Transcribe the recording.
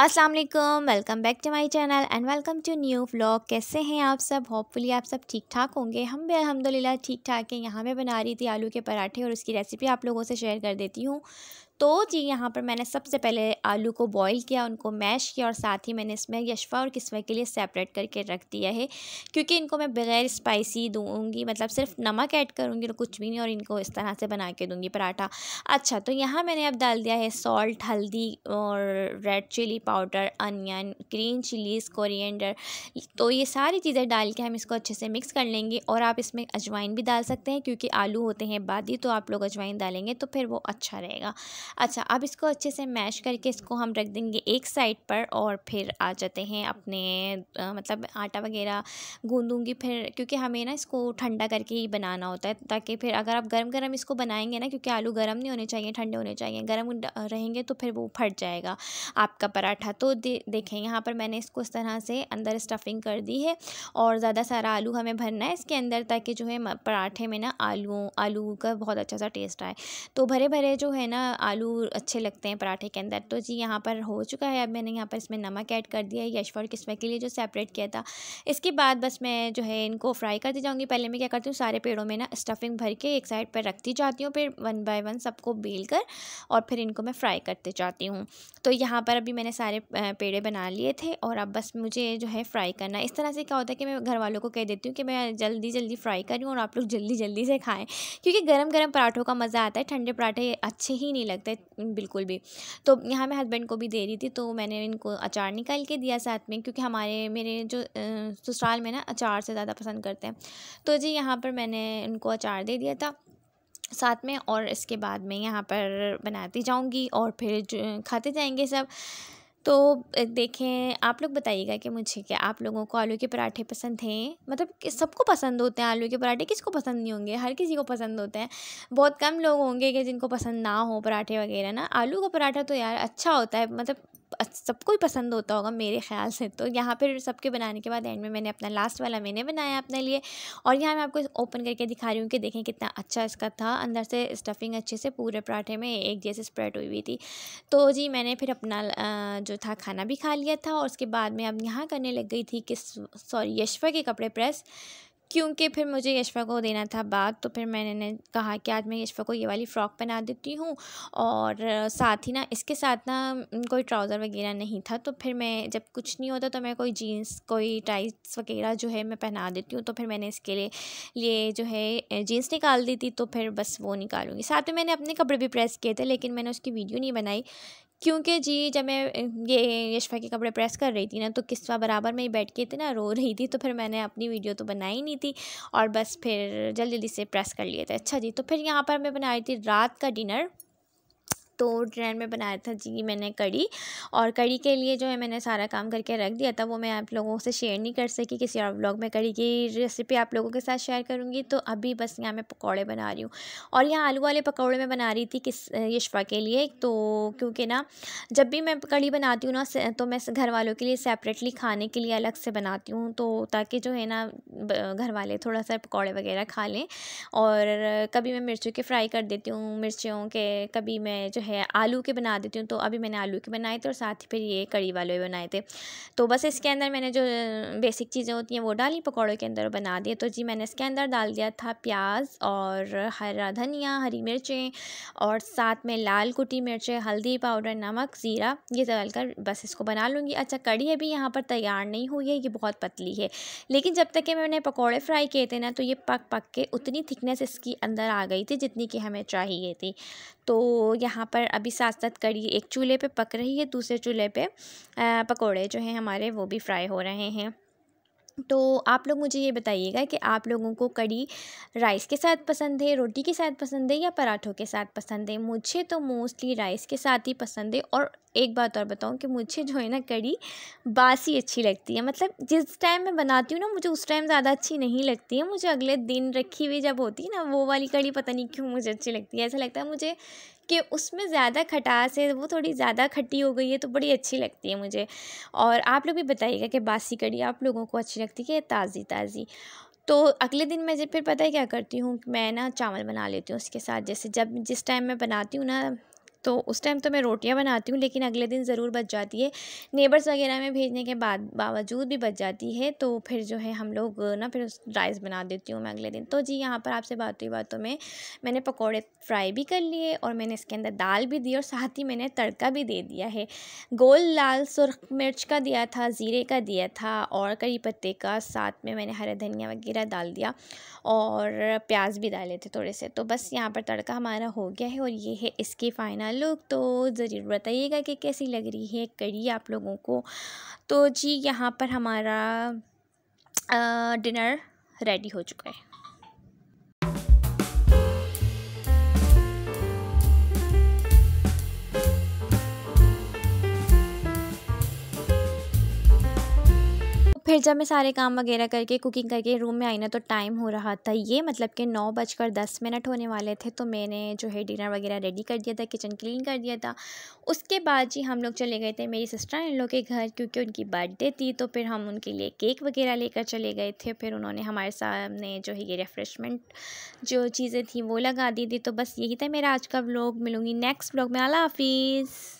Aslam welcome back to my channel and welcome to new blog कैसे हैं आप सब होपफुली आप सब ठीक ठाक होंगे हम भी अलहमदिल्ला ठीक ठाक हैं यहाँ मैं बना रही थी आलू के पराठे और उसकी रेसिपी आप लोगों से शेयर कर देती हूँ तो जी यहाँ पर मैंने सबसे पहले आलू को बॉईल किया उनको मैश किया और साथ ही मैंने इसमें यशवा और किस्वा के लिए सेपरेट करके रख दिया है क्योंकि इनको मैं बग़ैर स्पाइसी दूँगी मतलब सिर्फ नमक ऐड करूँगी और कुछ भी नहीं और इनको इस तरह से बना के दूँगी पराठा अच्छा तो यहाँ मैंने अब डाल दिया है सॉल्ट हल्दी और red chilli powder onion green chillies coriander तो ये सारी चीज़ें डाल के हम इसको अच्छे से मिक्स कर लेंगे और आप इसमें अजवाइन भी डाल सकते हैं क्योंकि आलू होते हैं बादी तो आप लोग अजवाइन डालेंगे तो फिर वो अच्छा रहेगा अच्छा अब इसको अच्छे से मैश करके इसको हम रख देंगे एक साइड पर और फिर आ जाते हैं अपने आ, मतलब आटा वगैरह गूंदूंगी फिर क्योंकि हमें ना इसको ठंडा करके ही बनाना होता है ताकि फिर अगर आप गर्म गर्म इसको बनाएंगे ना क्योंकि आलू गर्म नहीं होने चाहिए ठंडे होने चाहिए गर्म रहेंगे तो फिर वो फट जाएगा आपका पराठा तो दे, देखें यहाँ पर मैंने इसको इस तरह से अंदर स्टफिंग कर दी है और ज़्यादा सारा आलू हमें भरना है इसके अंदर ताकि जो है पराठे में ना आलू आलू का बहुत अच्छा सा टेस्ट आए तो भरे भरे जो है ना आलू आलू अच्छे लगते हैं पराठे के अंदर तो जी यहाँ पर हो चुका है अब मैंने यहाँ पर इसमें नमक ऐड कर दिया है यशवा और किस्म के लिए जो सेपरेट किया था इसके बाद बस मैं जो है इनको फ्राई करती जाऊँगी पहले मैं क्या करती हूँ सारे पेड़ों में ना स्टफिंग भर के एक साइड पर रखती जाती हूँ फिर वन बाय वन सबको बेल कर और फिर इनको मैं फ्राई करते जाती हूँ तो यहाँ पर अभी मैंने सारे पेड़े बना लिए थे और अब बस मुझे जो है फ्राई करना इस तरह से क्या होता है कि मैं घर वालों को कह देती हूँ कि मैं जल्दी जल्दी फ्राई करूँ और आप लोग जल्दी जल्दी से खाएँ क्योंकि गर्म गर्म पराठों का मज़ा आता है ठंडे पराठे अच्छे ही नहीं लगते सकते बिल्कुल भी तो यहाँ मैं हस्बैंड को भी दे रही थी तो मैंने इनको अचार निकाल के दिया साथ में क्योंकि हमारे मेरे जो ससुराल में ना अचार से ज़्यादा पसंद करते हैं तो जी यहाँ पर मैंने इनको अचार दे दिया था साथ में और इसके बाद मैं यहाँ पर बनाती जाऊँगी और फिर खाते जाएँगे सब तो देखें आप लोग बताइएगा कि मुझे क्या आप लोगों को आलू के पराठे पसंद हैं मतलब सबको पसंद होते हैं आलू के पराठे किसको पसंद नहीं होंगे हर किसी को पसंद होते हैं बहुत कम लोग होंगे कि जिनको पसंद ना हो पराठे वगैरह ना आलू का पराठा तो यार अच्छा होता है मतलब सबको ही पसंद होता होगा मेरे ख्याल से तो यहाँ पर सबके बनाने के बाद एंड में मैंने अपना लास्ट वाला मैंने बनाया अपने लिए और यहाँ मैं आपको ओपन करके दिखा रही हूँ कि देखें कितना अच्छा इसका था अंदर से स्टफिंग अच्छे से पूरे पराठे में एक जैसे स्प्रेड हुई हुई थी तो जी मैंने फिर अपना जो था खाना भी खा लिया था और उसके बाद मैं अब यहाँ करने लग गई थी कि सॉरी यशवा के कपड़े प्रेस क्योंकि फिर मुझे यशफा को देना था बाग तो फिर मैंने कहा कि आज मैं यशफा को ये वाली फ़्रॉक पहना देती हूँ और साथ ही ना इसके साथ ना कोई ट्राउज़र वगैरह नहीं था तो फिर मैं जब कुछ नहीं होता तो मैं कोई जीन्स कोई टाइट्स वगैरह जो है मैं पहना देती हूँ तो फिर मैंने इसके लिए ये जो है जीन्स निकाल दी थी तो फिर बस वो निकालूंगी साथ में मैंने अपने कपड़े भी प्रेस किए थे लेकिन मैंने उसकी वीडियो नहीं बनाई क्योंकि जी जब मैं ये यशफा के कपड़े प्रेस कर रही थी ना तो किस्वा बराबर में ही बैठ के इतना ना रो रही थी तो फिर मैंने अपनी वीडियो तो बनाई नहीं थी और बस फिर जल्दी जल्दी से प्रेस कर लिए थे अच्छा जी तो फिर यहाँ पर मैं बना रही थी रात का डिनर तो ट्रेन में बनाया था जी मैंने कड़ी और कड़ी के लिए जो है मैंने सारा काम करके रख दिया था वो मैं आप लोगों से शेयर नहीं कर सकी किसी और ब्लॉग में कड़ी की रेसिपी आप लोगों के साथ शेयर करूँगी तो अभी बस यहाँ मैं पकौड़े बना रही हूँ और यहाँ आलू वाले पकौड़े मैं बना रही थी किस यशवा के लिए तो क्योंकि ना जब भी मैं कड़ी बनाती हूँ ना तो मैं घर वालों के लिए सेपरेटली खाने के लिए अलग से बनाती हूँ तो ताकि जो है ना घर वाले थोड़ा सा पकौड़े वगैरह खा लें और कभी मैं मिर्चों के फ्राई कर देती हूँ मिर्चियों के कभी मैं जो है आलू के बना देती हूँ तो अभी मैंने आलू के बनाए थे और साथ ही फिर ये कड़ी वाले भी बनाए थे तो बस इसके अंदर मैंने जो बेसिक चीज़ें होती हैं वो डाली पकौड़ों के अंदर बना दिए तो जी मैंने इसके अंदर डाल दिया था प्याज और हरा धनिया हरी मिर्चें और साथ में लाल कुटी मिर्चें हल्दी पाउडर नमक ज़ीरा ये डाल कर बस इसको बना लूँगी अच्छा कड़ी अभी यहाँ पर तैयार नहीं हुई है ये बहुत पतली है लेकिन जब तक कि मैंने पकौड़े फ्राई किए थे ना तो ये पक पक के उतनी थिकनेस इसकी अंदर आ गई थी जितनी कि हमें चाहिए थी तो यहाँ पर पर अभी साथ साथ कड़ी एक चूल्हे पे पक रही है दूसरे चूल्हे पे पकोड़े जो हैं हमारे वो भी फ्राई हो रहे हैं तो आप लोग मुझे ये बताइएगा कि आप लोगों को कड़ी राइस के साथ पसंद है रोटी के साथ पसंद है या पराठों के साथ पसंद है मुझे तो मोस्टली राइस के साथ ही पसंद है और एक बात और बताऊं कि मुझे जो है ना कड़ी बासी अच्छी लगती है मतलब जिस टाइम मैं बनाती हूँ ना मुझे उस टाइम ज़्यादा अच्छी नहीं लगती है मुझे अगले दिन रखी हुई जब होती है ना वो वाली कड़ी पता नहीं क्यों मुझे अच्छी लगती है ऐसा लगता है मुझे कि उसमें ज़्यादा खटास है वो थोड़ी ज़्यादा खट्टी हो गई है तो बड़ी अच्छी लगती है मुझे और आप लोग भी बताइएगा कि बासी कड़ी आप लोगों को अच्छी लगती है कि ताज़ी ताज़ी तो अगले दिन मैं जब फिर पता है क्या करती हूँ मैं ना चावल बना लेती हूँ उसके साथ जैसे जब जिस टाइम मैं बनाती हूँ ना तो उस टाइम तो मैं रोटियां बनाती हूँ लेकिन अगले दिन ज़रूर बच जाती है नेबर्स वगैरह में भेजने के बाद बावजूद भी बच जाती है तो फिर जो है हम लोग ना फिर राइस बना देती हूँ मैं अगले दिन तो जी यहाँ पर आपसे बात हुई बातों में मैंने पकौड़े फ्राई भी कर लिए और मैंने इसके अंदर दाल भी दी और साथ ही मैंने तड़का भी दे दिया है गोल लाल सुरख मिर्च का दिया था ज़ीरे का दिया था और करी पत्ते का साथ में मैंने हरा धनिया वगैरह डाल दिया और प्याज भी डाले थे थोड़े से तो बस यहाँ पर तड़का हमारा हो गया है और ये है इसकी फाइनल का लुक तो ज़रूर बताइएगा कि कैसी लग रही है कड़ी आप लोगों को तो जी यहाँ पर हमारा डिनर रेडी हो चुका है फिर जब मैं सारे काम वगैरह करके कुकिंग करके रूम में आई ना तो टाइम हो रहा था ये मतलब कि नौ बजकर दस मिनट होने वाले थे तो मैंने जो है डिनर वगैरह रेडी कर दिया था किचन क्लीन कर दिया था उसके बाद जी हम लोग चले गए थे मेरी सिस्टर इन लोग के घर क्योंकि उनकी बर्थडे थी तो फिर हम उनके लिए केक वगैरह लेकर चले गए थे फिर उन्होंने हमारे सामने जो है ये रिफ़्रेशमेंट जो चीज़ें थी वो लगा दी थी तो बस यही था मेरा आज का ब्लॉग मिलूँगी नेक्स्ट ब्लॉग में अला हाफिज़